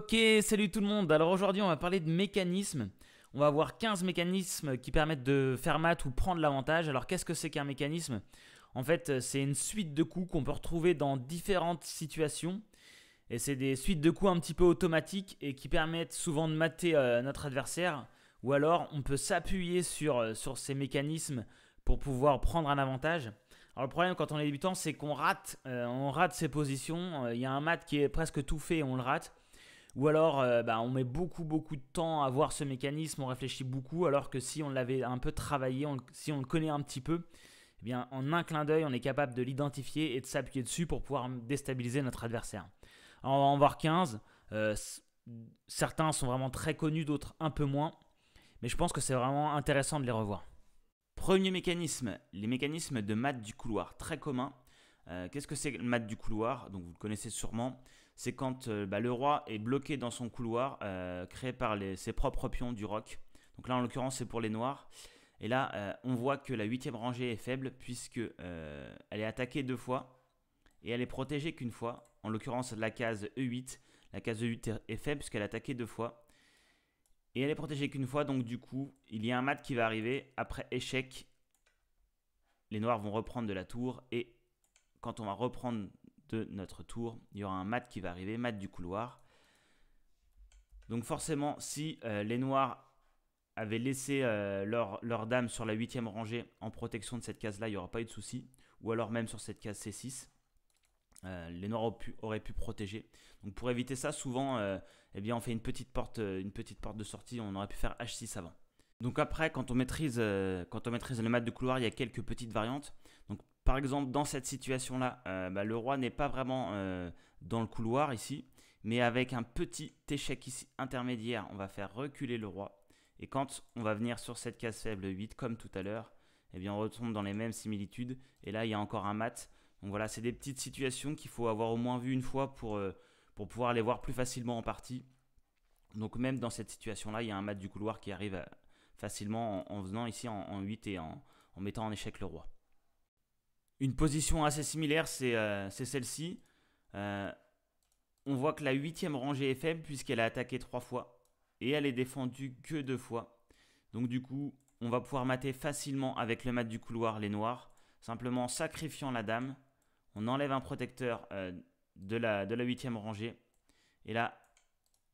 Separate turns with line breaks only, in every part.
Ok, salut tout le monde. Alors aujourd'hui, on va parler de mécanismes. On va avoir 15 mécanismes qui permettent de faire mat ou prendre l'avantage. Alors qu'est-ce que c'est qu'un mécanisme En fait, euh, c'est une suite de coups qu'on peut retrouver dans différentes situations. Et c'est des suites de coups un petit peu automatiques et qui permettent souvent de mater euh, notre adversaire. Ou alors, on peut s'appuyer sur, euh, sur ces mécanismes pour pouvoir prendre un avantage. Alors le problème quand on est débutant, c'est qu'on rate, on rate ses positions. Il y a un mat qui est presque tout fait et on le rate. Ou alors, euh, bah, on met beaucoup, beaucoup de temps à voir ce mécanisme, on réfléchit beaucoup, alors que si on l'avait un peu travaillé, si on le connaît un petit peu, eh bien, en un clin d'œil, on est capable de l'identifier et de s'appuyer dessus pour pouvoir déstabiliser notre adversaire. on va en voir 15. Euh, certains sont vraiment très connus, d'autres un peu moins. Mais je pense que c'est vraiment intéressant de les revoir. Premier mécanisme, les mécanismes de maths du couloir, très commun. Euh, qu'est-ce que c'est le maths du couloir Donc vous le connaissez sûrement c'est quand euh, bah, le roi est bloqué dans son couloir euh, créé par ses propres pions du roc. Donc là, en l'occurrence, c'est pour les noirs. Et là, euh, on voit que la huitième rangée est faible puisque elle est attaquée deux fois et elle est protégée qu'une fois. En l'occurrence, la case E8. La case E8 est faible puisqu'elle est attaquée deux fois. Et elle est protégée qu'une fois, donc du coup, il y a un mat qui va arriver. Après échec, les noirs vont reprendre de la tour. Et quand on va reprendre de notre tour. Il y aura un mat qui va arriver, mat du couloir. Donc forcément, si euh, les noirs avaient laissé euh, leur, leur, dame sur la huitième rangée en protection de cette case-là, il n'y aura pas eu de souci. Ou alors même sur cette case C6. Euh, les noirs auraient pu, protéger. Donc pour éviter ça, souvent, eh bien, on fait une petite, porte, une petite porte de sortie. On aurait pu faire H6 avant. Donc après, quand on maîtrise, quand on maîtrise le mat de couloir, il y a quelques petites variantes. Donc par exemple, dans cette situation-là, euh, bah, le roi n'est pas vraiment euh, dans le couloir ici, mais avec un petit échec ici intermédiaire, on va faire reculer le roi. Et quand on va venir sur cette case faible 8, comme tout à l'heure, eh bien, on retombe dans les mêmes similitudes. Et là, il y a encore un mat. Donc voilà, c'est des petites situations qu'il faut avoir au moins vu une fois pour, euh, pour pouvoir les voir plus facilement en partie. Donc même dans cette situation-là, il y a un mat du couloir qui arrive facilement en, venant ici en, 8 et en mettant en échec le roi. Une position assez similaire, c'est euh, celle-ci. Euh, on voit que la huitième rangée est faible puisqu'elle a attaqué trois fois. Et elle est défendue que deux fois. Donc du coup, on va pouvoir mater facilement avec le mat du couloir les noirs. Simplement en sacrifiant la dame. On enlève un protecteur euh, de la huitième rangée. Et là,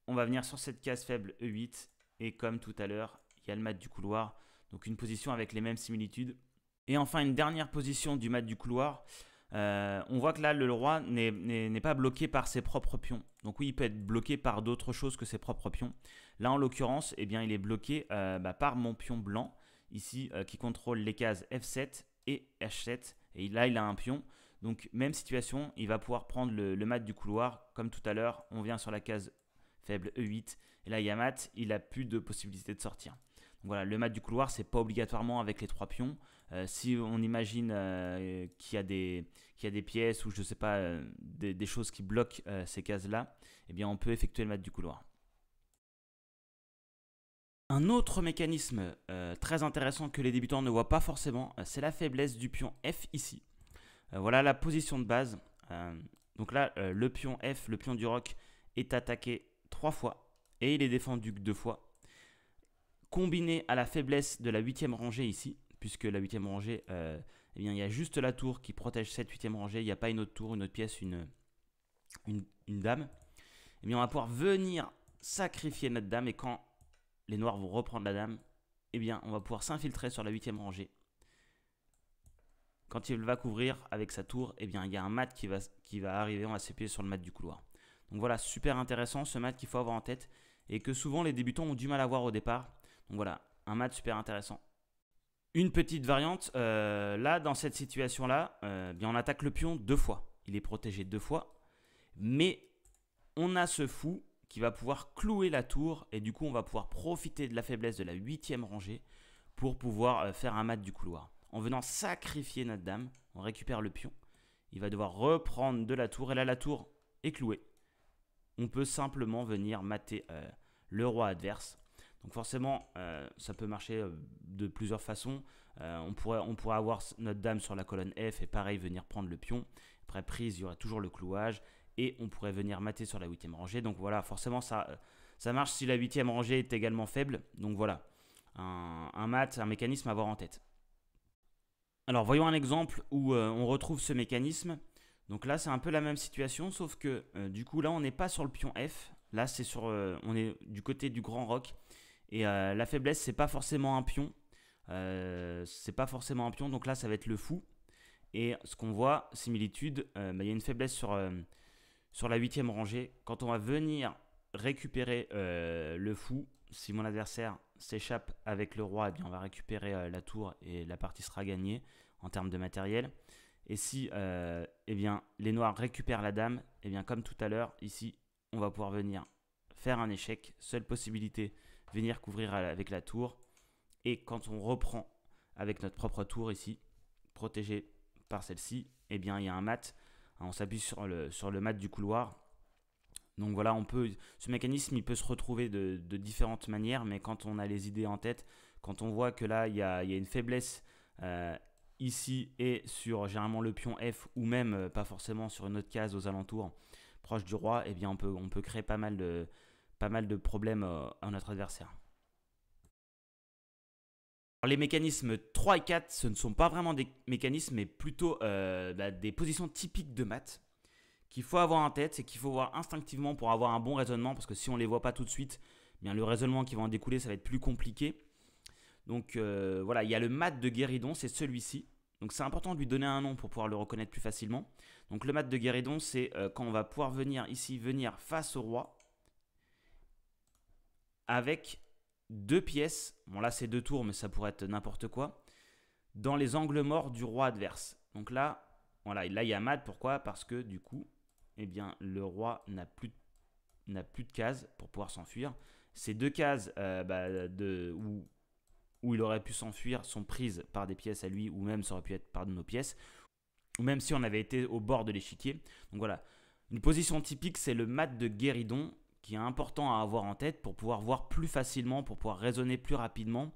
on va venir sur cette case faible E8. Et comme tout à l'heure, il y a le mat du couloir. Donc une position avec les mêmes similitudes. Et enfin, une dernière position du mat du couloir. Euh, on voit que là, le roi n'est pas bloqué par ses propres pions. Donc oui, il peut être bloqué par d'autres choses que ses propres pions. Là, en l'occurrence, eh bien, il est bloqué euh, bah, par mon pion blanc, ici, euh, qui contrôle les cases F7 et H7. Et là, il a un pion. Donc même situation, il va pouvoir prendre le, le mat du couloir. Comme tout à l'heure, on vient sur la case faible E8. Et là, il y a mat, il n'a plus de possibilité de sortir. Voilà, le mat du couloir, c'est pas obligatoirement avec les trois pions. Euh, si on imagine euh, qu'il y, a des pièces ou je sais pas, euh, des, choses qui bloquent ces cases-là, eh bien on peut effectuer le mat du couloir. Un autre mécanisme très intéressant que les débutants ne voient pas forcément, c'est la faiblesse du pion F ici. voilà la position de base. donc là, le pion F, le pion du roc, est attaqué trois fois et il est défendu deux fois combiné à la faiblesse de la huitième rangée ici, puisque la huitième rangée, euh, eh bien, il y a juste la tour qui protège cette huitième rangée, il n'y a pas une autre tour, une autre pièce, une, une, dame. et eh bien, on va pouvoir venir sacrifier notre dame, et quand les noirs vont reprendre la dame, eh bien, on va pouvoir s'infiltrer sur la huitième rangée. Quand il va couvrir avec sa tour, eh bien, il y a un mat qui va, qui va arriver, on va s'épier sur le mat du couloir. Donc voilà, super intéressant ce mat qu'il faut avoir en tête et que souvent les débutants ont du mal à voir au départ. Donc voilà, un match super intéressant. Une petite variante, euh, là, dans cette situation-là, euh, eh bien on attaque le pion deux fois. Il est protégé deux fois, mais on a ce fou qui va pouvoir clouer la tour, et du coup, on va pouvoir profiter de la faiblesse de la huitième rangée pour pouvoir euh, faire un mat du couloir. En venant sacrifier notre dame, on récupère le pion. Il va devoir reprendre de la tour, et là, la tour est clouée. On peut simplement venir mater le roi adverse donc forcément, euh, ça peut marcher euh, de plusieurs façons. Euh, on, pourrait, on avoir notre dame sur la colonne F et pareil venir prendre le pion. Après prise, il y aura toujours le clouage et on pourrait venir mater sur la huitième rangée. Donc voilà, forcément ça, ça marche si la huitième rangée est également faible. Donc voilà, un, mat, un mécanisme à avoir en tête. Alors voyons un exemple où on retrouve ce mécanisme. Donc là c'est un peu la même situation, sauf que du coup là on n'est pas sur le pion F, là c'est sur, on est du côté du grand roc. Et euh, la faiblesse, c'est pas forcément un pion. Euh, c'est pas forcément un pion, donc là, ça va être le fou. Et ce qu'on voit, similitude, euh, bah, il y a une faiblesse sur, sur la huitième rangée. Quand on va venir récupérer le fou, si mon adversaire s'échappe avec le roi, eh bien, on va récupérer la tour et la partie sera gagnée en termes de matériel. Et si eh bien, les noirs récupèrent la dame, et eh bien, comme tout à l'heure, ici, on va pouvoir venir faire un échec. Seule possibilité venir couvrir avec la tour. Et quand on reprend avec notre propre tour ici, protégé par celle-ci, eh bien il y a un mat. On s'appuie sur le, sur le mat du couloir. Donc voilà, on peut, ce mécanisme, il peut se retrouver de, différentes manières, mais quand on a les idées en tête, quand on voit que là, il y a, une faiblesse euh, ici et sur généralement le pion F, ou même euh, pas forcément sur une autre case aux alentours, proche du roi, eh bien on peut, on peut créer pas mal de, mal de problèmes euh, à notre adversaire. les mécanismes 3 et 4, ce ne sont pas vraiment des mécanismes, mais plutôt euh, bah, des positions typiques de maths qu'il faut avoir en tête et qu'il faut voir instinctivement pour avoir un bon raisonnement, parce que si on ne les voit pas tout de suite, eh bien le raisonnement qui va en découler, ça va être plus compliqué. Donc euh, voilà, il y a le mat de Guéridon, c'est celui-ci. Donc c'est important de lui donner un nom pour pouvoir le reconnaître plus facilement. Donc le mat de Guéridon, c'est quand on va pouvoir venir ici, venir face au roi, avec deux pièces, bon là c'est deux tours mais ça pourrait être n'importe quoi, dans les angles morts du roi adverse. Donc là, voilà, là il y a mat, pourquoi Parce que du coup, eh bien le roi n'a plus, n'a plus de cases pour pouvoir s'enfuir. Ces deux cases euh, bah, de, où, où il aurait pu s'enfuir sont prises par des pièces à lui ou même ça aurait pu être par de nos pièces, ou même si on avait été au bord de l'échiquier. Donc voilà, une position typique c'est le mat de guéridon qui est important à avoir en tête pour pouvoir voir plus facilement, pour pouvoir raisonner plus rapidement.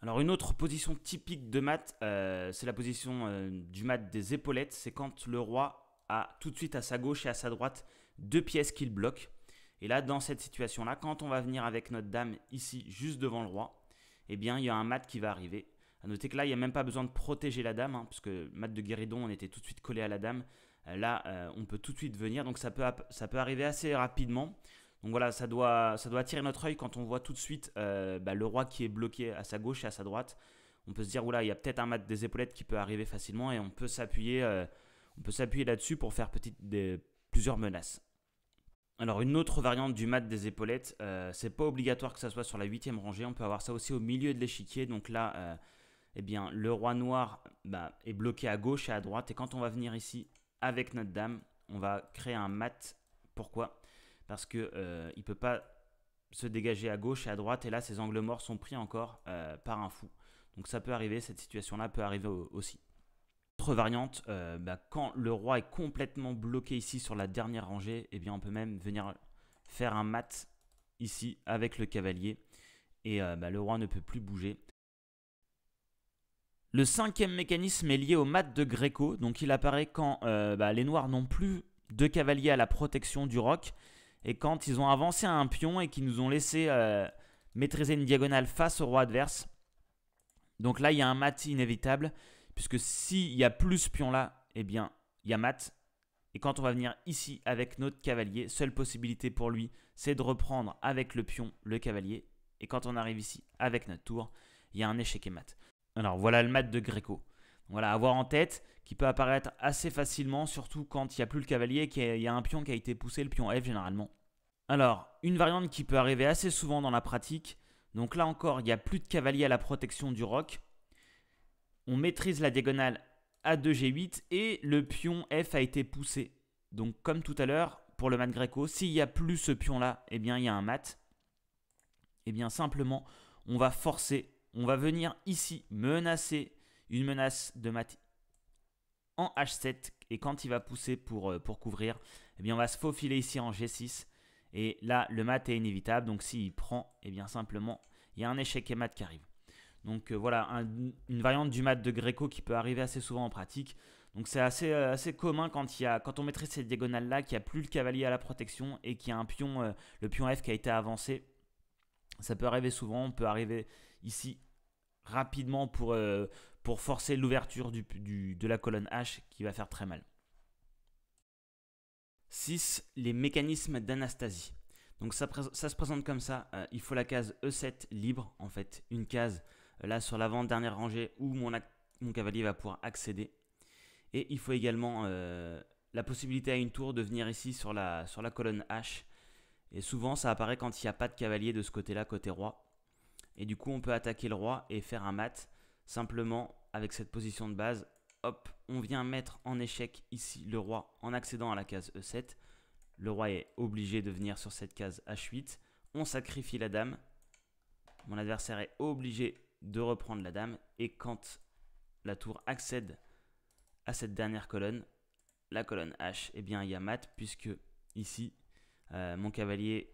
Alors une autre position typique de mat, euh, c'est la position euh, du mat des épaulettes, c'est quand le roi a tout de suite à sa gauche et à sa droite deux pièces qu'il bloque. Et là, dans cette situation-là, quand on va venir avec notre dame ici, juste devant le roi, eh bien, il y a un mat qui va arriver. A noter que là, il n'y a même pas besoin de protéger la dame, hein, puisque mat de guéridon, on était tout de suite collé à la dame. Euh, là, on peut tout de suite venir, donc ça peut, ça peut arriver assez rapidement. Donc voilà, ça doit, ça doit attirer notre œil quand on voit tout de suite euh, bah, le roi qui est bloqué à sa gauche et à sa droite. On peut se dire, oula, il y a peut-être un mat des épaulettes qui peut arriver facilement et on peut s'appuyer, euh, là-dessus pour faire plusieurs menaces. Alors une autre variante du mat des épaulettes, euh, c'est pas obligatoire que ça soit sur la huitième rangée, on peut avoir ça aussi au milieu de l'échiquier. Donc là, eh bien, le roi noir bah, est bloqué à gauche et à droite. Et quand on va venir ici avec notre dame, on va créer un mat. Pourquoi parce que ne euh, il peut pas se dégager à gauche et à droite, et là, ses angles morts sont pris encore euh, par un fou. Donc ça peut arriver, cette situation-là peut arriver aussi. Autre variante, euh, bah, quand le roi est complètement bloqué ici sur la dernière rangée, eh bien on peut même venir faire un mat ici avec le cavalier et bah, le roi ne peut plus bouger. Le cinquième mécanisme est lié au mat de Greco. donc il apparaît quand bah, les noirs n'ont plus de cavalier à la protection du roc et quand ils ont avancé à un pion et qu'ils nous ont laissé euh, maîtriser une diagonale face au roi adverse. Donc là, il y a un mat inévitable. Puisque s'il y a plus ce pion là, eh bien, il y a mat. Et quand on va venir ici avec notre cavalier, seule possibilité pour lui, c'est de reprendre avec le pion le cavalier. Et quand on arrive ici avec notre tour, il y a un échec et mat. Alors voilà le mat de Gréco. Voilà, avoir en tête qui peut apparaître assez facilement, surtout quand il n'y a plus le cavalier, qu'il y a un pion qui a été poussé, le pion F généralement. Alors, une variante qui peut arriver assez souvent dans la pratique, donc là encore, il n'y a plus de cavalier à la protection du roc. On maîtrise la diagonale A2G8 et le pion F a été poussé. Donc comme tout à l'heure, pour le mat greco, s'il n'y a plus ce pion-là, eh bien il y a un mat. Eh bien simplement, on va forcer, on va venir ici menacer une menace de mat en H7 et quand il va pousser pour, euh, pour couvrir, eh bien on va se faufiler ici en G6 et là le mat est inévitable donc s'il prend, eh bien simplement il y a un échec et mat qui arrive. Donc euh, voilà une variante du mat de Greco qui peut arriver assez souvent en pratique. Donc c'est assez, euh, assez commun quand, il y quand on mettrait cette diagonale là, qu'il n'y a plus le cavalier à la protection et qu'il y a un pion, le pion F qui a été avancé. Ça peut arriver souvent, on peut arriver ici rapidement pour, pour forcer l'ouverture du, de la colonne H qui va faire très mal. 6. Les mécanismes d'anastasie. Donc ça, se présente comme ça. Euh, il faut la case E7 libre, en fait, une case euh, là sur l'avant-dernière rangée où mon, cavalier va pouvoir accéder. Et il faut également euh, la possibilité à une tour de venir ici sur la, sur la colonne H. Et souvent ça apparaît quand il n'y a pas de cavalier de ce côté-là, côté roi. Et du coup on peut attaquer le roi et faire un mat Simplement, avec cette position de base, hop, on vient mettre en échec ici le roi en accédant à la case E7. Le roi est obligé de venir sur cette case H8. On sacrifie la dame. Mon adversaire est obligé de reprendre la dame. Et quand la tour accède à cette dernière colonne, la colonne H, eh bien il y a mat puisque ici, euh, mon cavalier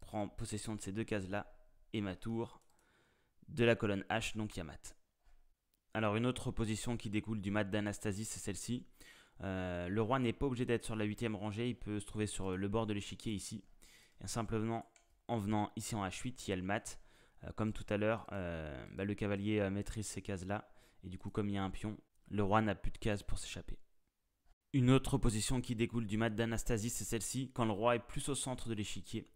prend possession de ces deux cases-là et ma tour de la colonne H, donc il y a mat. Alors une autre position qui découle du mat d'Anastasie, c'est celle-ci. Euh, le roi n'est pas obligé d'être sur la huitième rangée, il peut se trouver sur le bord de l'échiquier ici. Et simplement en venant ici en H8, il y a le mat. Euh, comme tout à l'heure, euh, bah, le cavalier maîtrise ces cases-là. Et du coup, comme il y a un pion, le roi n'a plus de cases pour s'échapper. Une autre position qui découle du mat d'Anastasie, c'est celle-ci. Quand le roi est plus au centre de l'échiquier,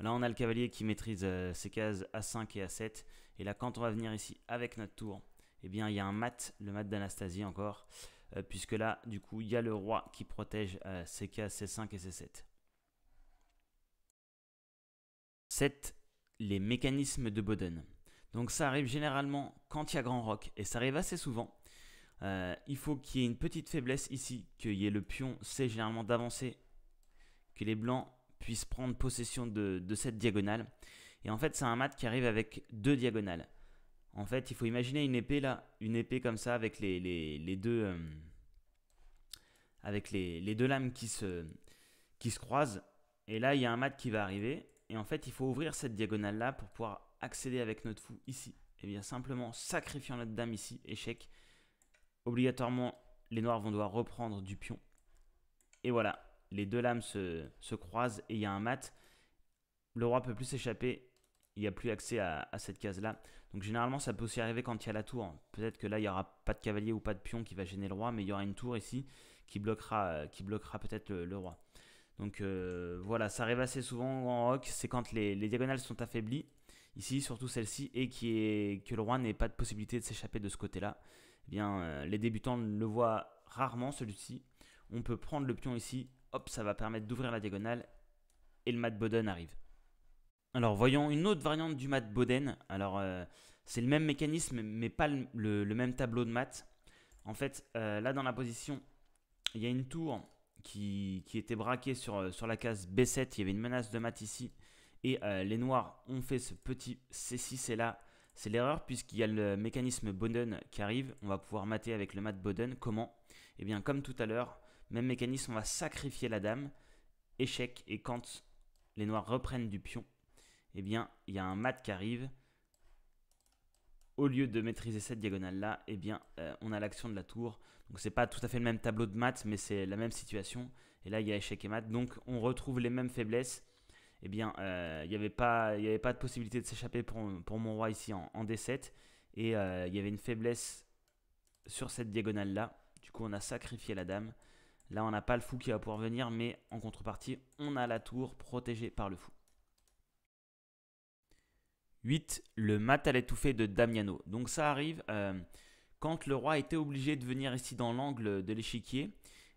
Là, on a le cavalier qui maîtrise euh, ses cases A5 et A7. Et là, quand on va venir ici avec notre tour, eh bien, il y a un mat, le mat d'Anastasie encore. Euh, puisque là, du coup, il y a le roi qui protège euh, ses cases C5 et C7. 7. Les mécanismes de Boden. Donc ça arrive généralement quand il y a grand roc, et ça arrive assez souvent. il faut qu'il y ait une petite faiblesse ici, qu'il y ait le pion, c'est généralement d'avancer, que les blancs puisse prendre possession de, cette diagonale. Et en fait, c'est un mat qui arrive avec deux diagonales. En fait, il faut imaginer une épée là, une épée comme ça avec les, deux euh, avec les, deux lames qui se, qui se croisent. Et là, il y a un mat qui va arriver. Et en fait, il faut ouvrir cette diagonale là pour pouvoir accéder avec notre fou ici. Et eh bien simplement sacrifiant notre dame ici, échec. Obligatoirement, les noirs vont devoir reprendre du pion. Et voilà, les deux lames se, croisent et il y a un mat. Le roi peut plus s'échapper, il n'y a plus accès à, cette case-là. Donc généralement, ça peut aussi arriver quand il y a la tour. Peut-être que là, il n'y aura pas de cavalier ou pas de pion qui va gêner le roi, mais il y aura une tour ici qui bloquera, qui bloquera peut-être le, roi. Donc euh, voilà, ça arrive assez souvent en rock, c'est quand les, diagonales sont affaiblies, ici surtout celle-ci, et qui est, que le roi n'ait pas de possibilité de s'échapper de ce côté-là. Eh bien, euh, les débutants le voient rarement celui-ci. On peut prendre le pion ici, hop, ça va permettre d'ouvrir la diagonale et le mat Boden arrive. Alors voyons une autre variante du mat Boden. Alors euh, c'est le même mécanisme mais pas le, même tableau de mat. En fait euh, là dans la position il y a une tour qui, était braquée sur, euh, sur, la case B7. Il y avait une menace de mat ici et les noirs ont fait ce petit C6 et là c'est l'erreur puisqu'il y a le mécanisme Boden qui arrive. On va pouvoir mater avec le mat Boden. Comment Eh bien comme tout à l'heure même mécanisme, on va sacrifier la dame. Échec. Et quand les noirs reprennent du pion, eh bien, il y a un mat qui arrive. Au lieu de maîtriser cette diagonale-là, eh bien, euh, on a l'action de la tour. Donc, c'est pas tout à fait le même tableau de maths, mais c'est la même situation. Et là, il y a échec et mat. Donc, on retrouve les mêmes faiblesses. Eh bien, euh, il n'y avait, pas de possibilité de s'échapper pour, mon roi ici en, D7. Et euh, il y avait une faiblesse sur cette diagonale-là. Du coup, on a sacrifié la dame. Là, on n'a pas le fou qui va pouvoir venir, mais en contrepartie, on a la tour protégée par le fou. 8. Le mat à l'étouffée de Damiano. Donc ça arrive euh, quand le roi était obligé de venir ici dans l'angle de l'échiquier.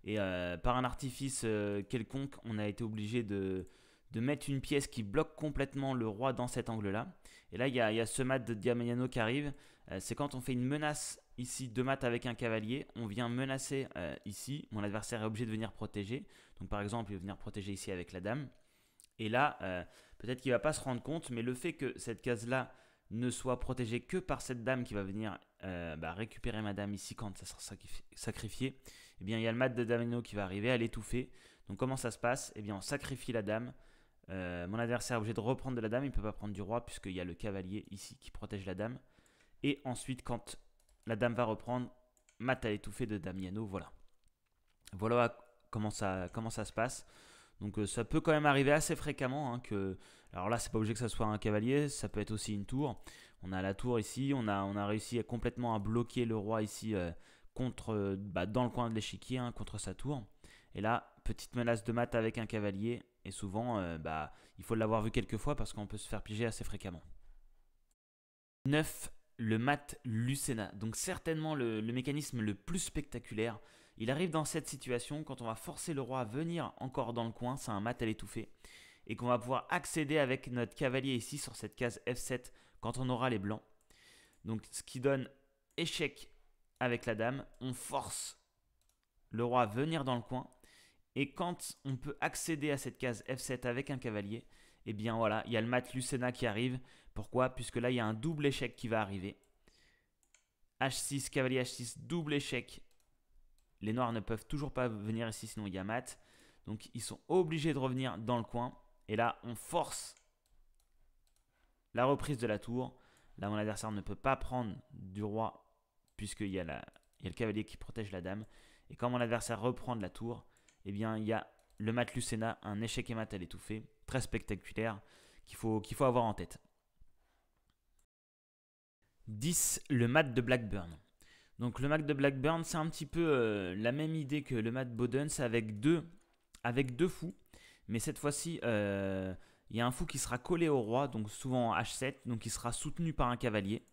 Et euh, par un artifice euh, quelconque, on a été obligé de, mettre une pièce qui bloque complètement le roi dans cet angle-là. Et là, il y, y, a ce mat de Damiano qui arrive. C'est quand on fait une menace Ici, deux maths avec un cavalier. On vient menacer euh, ici. Mon adversaire est obligé de venir protéger. Donc par exemple, il va venir protéger ici avec la dame. Et là, euh, peut-être qu'il ne va pas se rendre compte, mais le fait que cette case-là ne soit protégée que par cette dame qui va venir euh, bah, récupérer ma dame ici quand ça sera sacrifié eh bien il y a le mat de Damino qui va arriver à l'étouffer. Donc comment ça se passe Eh bien on sacrifie la dame. mon adversaire est obligé de reprendre de la dame, il ne peut pas prendre du roi puisqu'il y a le cavalier ici qui protège la dame. Et ensuite quand la dame va reprendre. Mat à étouffé de Damiano. Voilà. Voilà comment ça, comment ça se passe. Donc euh, ça peut quand même arriver assez fréquemment hein, que. Alors là, c'est pas obligé que ça soit un cavalier, ça peut être aussi une tour. On a la tour ici, on a, on a réussi à complètement à bloquer le roi ici euh, contre, euh, bah, dans le coin de l'échiquier, hein, contre sa tour. Et là, petite menace de mat avec un cavalier. Et souvent, bah, il faut l'avoir vu quelques fois parce qu'on peut se faire piger assez fréquemment. 9 le mat Lucena. Donc certainement le, le, mécanisme le plus spectaculaire. Il arrive dans cette situation quand on va forcer le roi à venir encore dans le coin, c'est un mat à l'étouffer, et qu'on va pouvoir accéder avec notre cavalier ici sur cette case F7 quand on aura les blancs. Donc ce qui donne échec avec la dame, on force le roi à venir dans le coin, et quand on peut accéder à cette case F7 avec un cavalier, eh bien voilà, il y a le mat Lucena qui arrive. Pourquoi Puisque là, il y a un double échec qui va arriver. H6, cavalier H6, double échec. Les noirs ne peuvent toujours pas venir ici, sinon il y a mat. Donc ils sont obligés de revenir dans le coin. Et là, on force la reprise de la tour. Là, mon adversaire ne peut pas prendre du roi, puisqu'il y, a le cavalier qui protège la dame. Et quand mon adversaire reprend de la tour, eh bien, il y a le mat Lucena, un échec et mat à l'étouffer très spectaculaire qu'il faut, faut avoir en tête. 10. Le mat de Blackburn. Donc le mat de Blackburn, c'est un petit peu euh, la même idée que le mat de Bodens avec deux, avec deux fous. Mais cette fois-ci, euh, il y a un fou qui sera collé au roi, donc souvent en H7, donc il sera soutenu par un cavalier.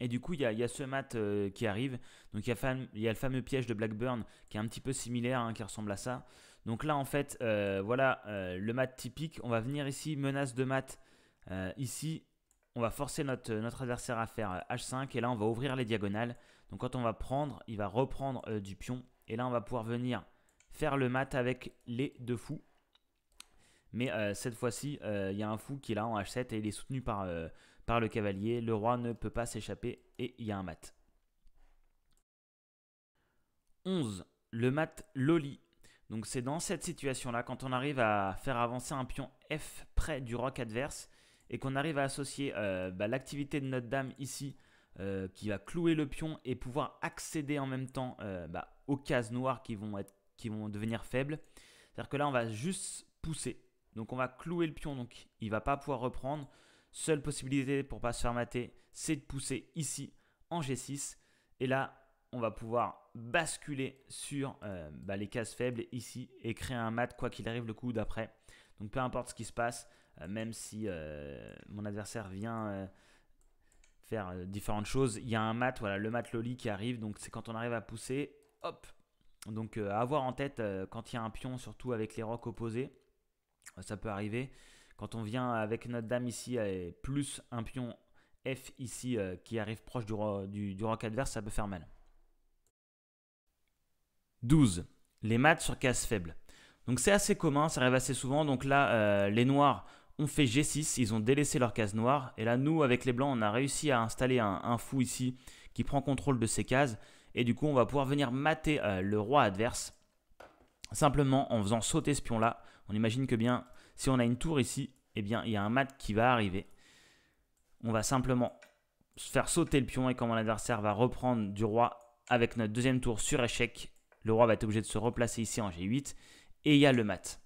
Et du coup, il y, a, ce mat euh, qui arrive. Donc, il y, a le fameux piège de Blackburn qui est un petit peu similaire, hein, qui ressemble à ça. Donc là, en fait, euh, voilà euh, le mat typique. On va venir ici, menace de mat. ici, on va forcer notre, adversaire à faire H5. Et là, on va ouvrir les diagonales. Donc, quand on va prendre, il va reprendre du pion. Et là, on va pouvoir venir faire le mat avec les deux fous. Mais cette fois-ci, il y a un fou qui est là en H7 et il est soutenu par par le cavalier. Le roi ne peut pas s'échapper et il y a un mat. 11. Le mat Loli. Donc c'est dans cette situation-là, quand on arrive à faire avancer un pion F près du roc adverse et qu'on arrive à associer euh, bah, l'activité de notre dame ici, euh, qui va clouer le pion et pouvoir accéder en même temps euh, bah, aux cases noires qui vont, être, qui vont devenir faibles. C'est-à-dire que là, on va juste pousser. Donc on va clouer le pion, donc il ne va pas pouvoir reprendre. Seule possibilité pour pas se faire mater, c'est de pousser ici en G6. Et là, on va pouvoir basculer sur euh, bah, les cases faibles ici et créer un mat quoi qu'il arrive le coup d'après. Donc peu importe ce qui se passe, euh, même si euh, mon adversaire vient faire différentes choses, il y a un mat, voilà, le mat loli qui arrive. Donc c'est quand on arrive à pousser, hop. Donc à avoir en tête quand il y a un pion, surtout avec les rocs opposés, ça peut arriver. Quand on vient avec Notre-Dame ici, et plus un pion F ici euh, qui arrive proche du, roi, du, adverse, ça peut faire mal. 12. Les maths sur case faible. Donc c'est assez commun, ça arrive assez souvent. Donc là, euh, les noirs ont fait G6, ils ont délaissé leur case noire. Et là, nous, avec les blancs, on a réussi à installer un, fou ici qui prend contrôle de ces cases. Et du coup, on va pouvoir venir mater euh, le roi adverse. Simplement en faisant sauter ce pion-là. On imagine que bien si on a une tour ici, eh bien, il y a un mat qui va arriver. On va simplement faire sauter le pion et quand mon adversaire va reprendre du roi avec notre deuxième tour sur échec, le roi va être obligé de se replacer ici en G8 et il y a le mat.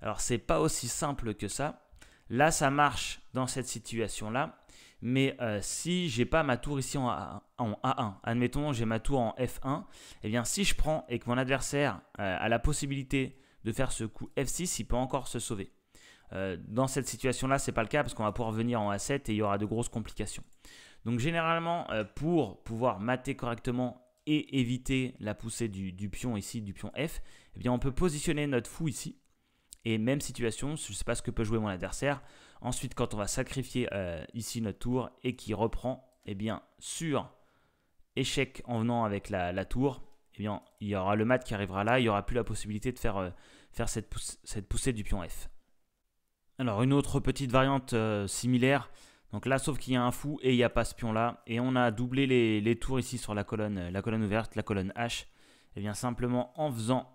Alors c'est pas aussi simple que ça. Là ça marche dans cette situation là, mais si euh, si j'ai pas ma tour ici en A1, en admettons j'ai ma tour en F1, eh bien si je prends et que mon adversaire euh, a la possibilité de faire ce coup F6, il peut encore se sauver. Euh, dans cette situation-là, c'est pas le cas parce qu'on va pouvoir venir en A7 et il y aura de grosses complications. Donc généralement, euh, pour pouvoir mater correctement et éviter la poussée du, pion ici, du pion F, eh bien on peut positionner notre fou ici. Et même situation, je ne sais pas ce que peut jouer mon adversaire. Ensuite, quand on va sacrifier euh, ici notre tour et qu'il reprend, et eh bien sur échec en venant avec la, tour, et eh bien, il y aura le mat qui arrivera là, il n'y aura plus la possibilité de faire, faire cette, poussée du pion F. Alors une autre petite variante euh, similaire. Donc là, sauf qu'il y a un fou et il n'y a pas ce pion là. Et on a doublé les, tours ici sur la colonne, euh, la colonne ouverte, la colonne H. Et eh bien simplement en faisant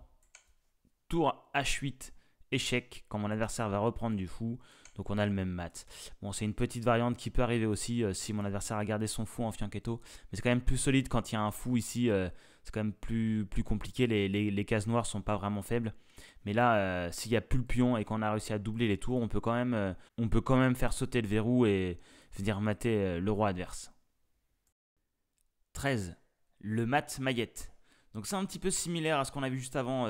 tour H8 échec quand mon adversaire va reprendre du fou. Donc on a le même mat. Bon, c'est une petite variante qui peut arriver aussi euh, si mon adversaire a gardé son fou en fianchetto. Mais c'est quand même plus solide quand il y a un fou ici. c'est quand même plus, plus compliqué. Les, les cases noires sont pas vraiment faibles. Mais là, euh, s'il n'y a plus le pion et qu'on a réussi à doubler les tours, on peut quand même, euh, on peut quand même faire sauter le verrou et venir mater euh, le roi adverse. 13. Le mat maillette. Donc c'est un petit peu similaire à ce qu'on a vu juste avant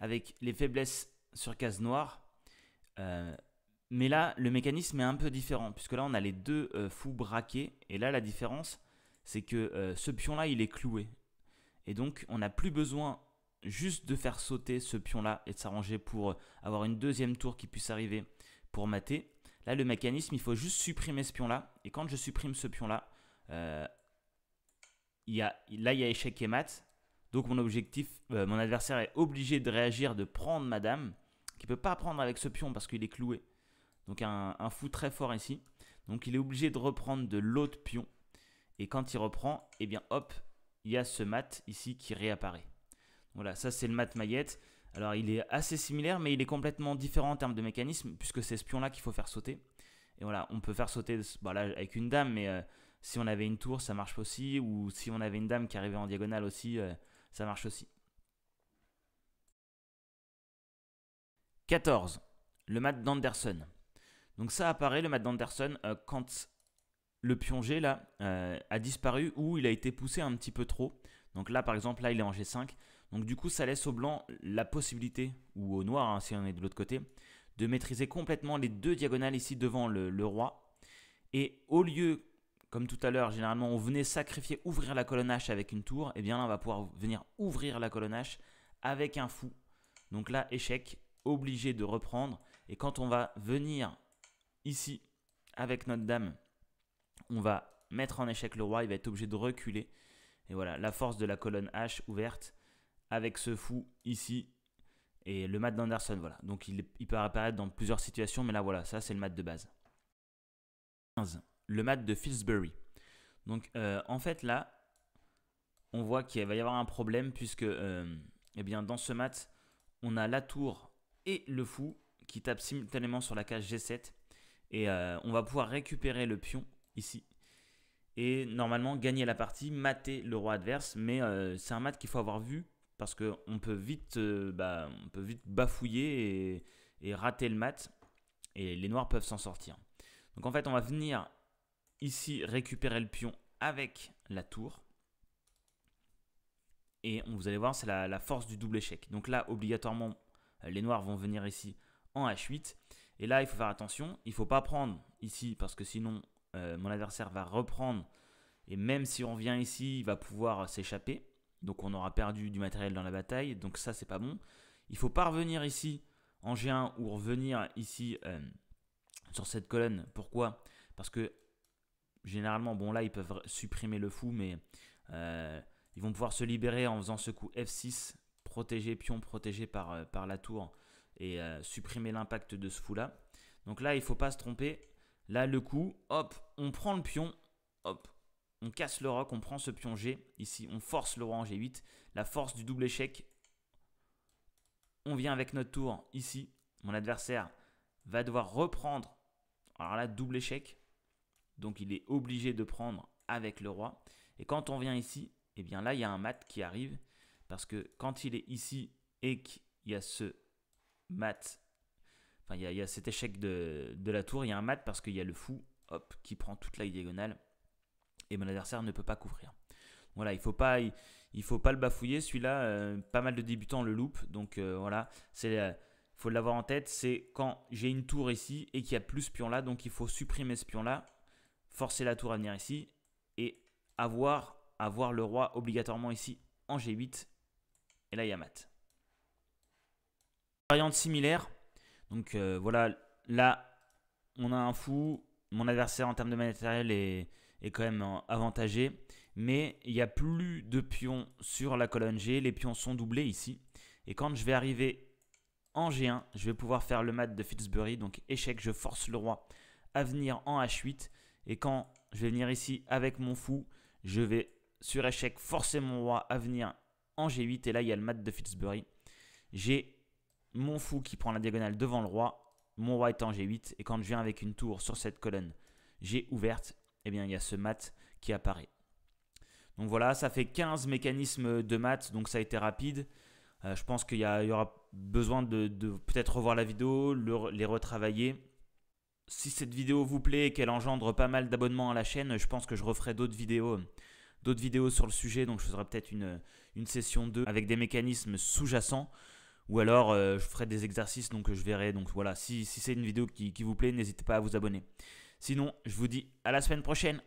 avec les faiblesses sur case noire. mais là, le mécanisme est un peu différent, puisque là, on a les deux fous braqués. Et là, la différence, c'est que ce pion-là, il est cloué. Et donc, on n'a plus besoin juste de faire sauter ce pion-là et de s'arranger pour euh, avoir une deuxième tour qui puisse arriver pour mater. Là, le mécanisme, il faut juste supprimer ce pion-là. Et quand je supprime ce pion-là, euh, il y a, là, il y a échec et mat. Donc, mon objectif, euh, mon adversaire est obligé de réagir, de prendre madame, qui ne peut pas prendre avec ce pion parce qu'il est cloué. Donc, un, fou très fort ici. Donc, il est obligé de reprendre de l'autre pion. Et quand il reprend, et eh bien, hop, il y a ce mat ici qui réapparaît. Voilà, ça c'est le Mat maillette. Alors il est assez similaire, mais il est complètement différent en termes de mécanisme, puisque c'est ce pion-là qu'il faut faire sauter. Et voilà, on peut faire sauter bah, avec une dame, mais euh, si on avait une tour, ça marche aussi. Ou si on avait une dame qui arrivait en diagonale aussi, euh, ça marche aussi. 14. Le mat d'Anderson. Donc ça apparaît, le mat d'Anderson, euh, quand le pion G là, a disparu ou il a été poussé un petit peu trop. Donc là, par exemple, là, il est en G5. Donc du coup, ça laisse au blanc la possibilité, ou au noir, hein, si on est de l'autre côté, de maîtriser complètement les deux diagonales ici devant le, roi. Et au lieu, comme tout à l'heure, généralement, on venait sacrifier, ouvrir la colonne H avec une tour, et eh bien là, on va pouvoir venir ouvrir la colonne H avec un fou. Donc là, échec, obligé de reprendre. Et quand on va venir ici avec notre dame, on va mettre en échec le roi, il va être obligé de reculer. Et voilà, la force de la colonne H ouverte avec ce fou ici et le mat d'Anderson. Voilà. Donc il, peut apparaître dans plusieurs situations, mais là voilà, ça c'est le mat de base. 15. Le mat de Filsbury. Donc euh, en fait là, on voit qu'il va y avoir un problème puisque euh, eh bien, dans ce mat, on a la tour et le fou qui tapent simultanément sur la case G7 et euh, on va pouvoir récupérer le pion ici et normalement gagner la partie, mater le roi adverse. Mais euh, c'est un mat qu'il faut avoir vu parce qu'on peut, vite, euh, bah, on peut vite bafouiller et, rater le mat et les noirs peuvent s'en sortir. Donc en fait, on va venir ici récupérer le pion avec la tour. Et vous allez voir, c'est la, la force du double échec. Donc là, obligatoirement, euh, les noirs vont venir ici en H8. Et là, il faut faire attention. Il ne faut pas prendre ici parce que sinon, euh, mon adversaire va reprendre. Et même si on vient ici, il va pouvoir s'échapper. Donc on aura perdu du matériel dans la bataille. Donc ça, c'est pas bon. Il faut pas revenir ici en G1 ou revenir ici euh, sur cette colonne. Pourquoi Parce que généralement, bon là, ils peuvent supprimer le fou, mais euh, ils vont pouvoir se libérer en faisant ce coup F6, protéger pion, protégé par, par la tour et supprimer l'impact de ce fou là. Donc là, il faut pas se tromper. Là, le coup, hop, on prend le pion, hop, on casse le roc, on prend ce pion G. Ici, on force le roi en G8. La force du double échec. On vient avec notre tour ici. Mon adversaire va devoir reprendre. Alors là, double échec. Donc il est obligé de prendre avec le roi. Et quand on vient ici, eh bien là, il y a un mat qui arrive. Parce que quand il est ici et qu'il y a ce mat Enfin, il y, a, cet échec de, la tour, il y a un mat parce qu'il y a le fou, hop, qui prend toute la diagonale. Et mon adversaire ne peut pas couvrir. Voilà, il faut il, faut pas le bafouiller. Celui-là, euh, pas mal de débutants le loupent. Donc euh, voilà, c'est, euh, faut l'avoir en tête. C'est quand j'ai une tour ici et qu'il y a plus ce pion là, donc il faut supprimer ce pion là, forcer la tour à venir ici et avoir, avoir le roi obligatoirement ici en G8. Et là, il y a mat. Variante similaire, donc euh, voilà, là, on a un fou. Mon adversaire en termes de matériel est, quand même avantagé. Mais il n'y a plus de pions sur la colonne G. Les pions sont doublés ici. Et quand je vais arriver en G1, je vais pouvoir faire le mat de Fitzbury. Donc échec, je force le roi à venir en H8. Et quand je vais venir ici avec mon fou, je vais sur échec forcer mon roi à venir en G8. Et là, il y a le mat de Fitzbury. J'ai mon fou qui prend la diagonale devant le roi, mon roi étant G8, et quand je viens avec une tour sur cette colonne G ouverte, eh bien il y a ce mat qui apparaît. Donc voilà, ça fait 15 mécanismes de mat. donc ça a été rapide. Euh, je pense qu'il y, aura besoin de, peut-être revoir la vidéo, les retravailler. Si cette vidéo vous plaît et qu'elle engendre pas mal d'abonnements à la chaîne, je pense que je referai d'autres vidéos, d'autres vidéos sur le sujet. Donc je ferai peut-être une, une session 2 avec des mécanismes sous-jacents ou alors euh, je ferai des exercices donc euh, je verrai. Donc voilà, si, c'est une vidéo qui vous plaît, n'hésitez pas à vous abonner. Sinon, je vous dis à la semaine prochaine.